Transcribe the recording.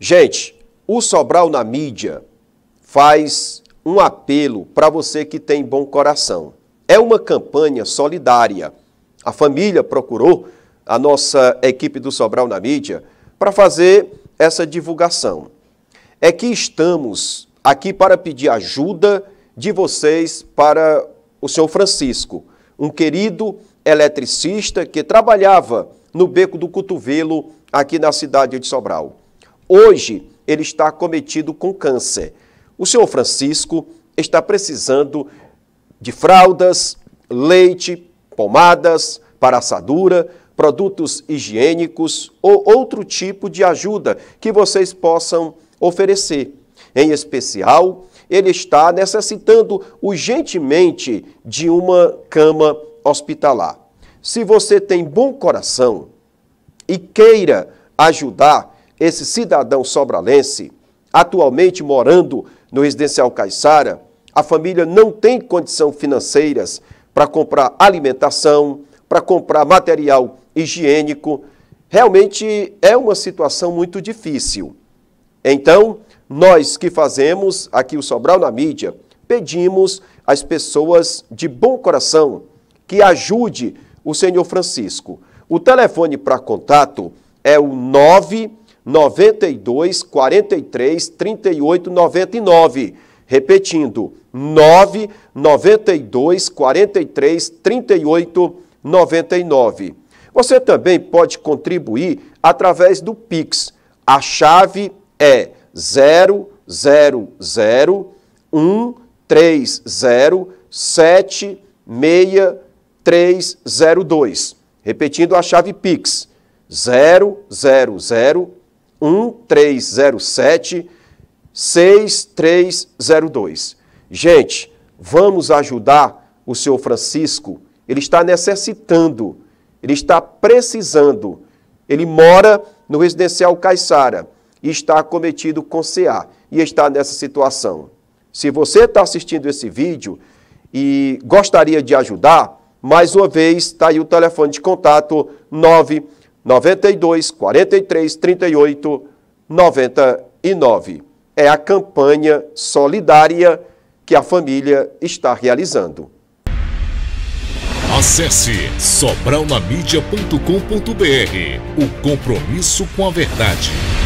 Gente, o Sobral na mídia faz um apelo para você que tem bom coração. É uma campanha solidária. A família procurou a nossa equipe do Sobral na mídia para fazer essa divulgação. É que estamos aqui para pedir ajuda de vocês para o senhor Francisco, um querido eletricista que trabalhava no Beco do Cotovelo, aqui na cidade de Sobral. Hoje, ele está cometido com câncer. O senhor Francisco está precisando de fraldas, leite, pomadas para assadura, produtos higiênicos ou outro tipo de ajuda que vocês possam oferecer. Em especial, ele está necessitando urgentemente de uma cama hospitalar. Se você tem bom coração e queira ajudar, esse cidadão sobralense, atualmente morando no residencial Caiçara, a família não tem condição financeiras para comprar alimentação, para comprar material higiênico. Realmente é uma situação muito difícil. Então, nós que fazemos aqui o Sobral na mídia, pedimos às pessoas de bom coração que ajude o senhor Francisco. O telefone para contato é o 9 92 43 38 99. Repetindo, 9 92 43 38 99. Você também pode contribuir através do Pix. A chave é 000 130 1307632. Repetindo a chave Pix. 000 130 1307 6302. Gente, vamos ajudar o senhor Francisco. Ele está necessitando, ele está precisando. Ele mora no residencial Caiçara e está acometido com CA e está nessa situação. Se você está assistindo esse vídeo e gostaria de ajudar, mais uma vez está aí o telefone de contato 9 92, 43, 38, 99. É a campanha solidária que a família está realizando. Acesse sobralnamídia.com.br. O compromisso com a verdade.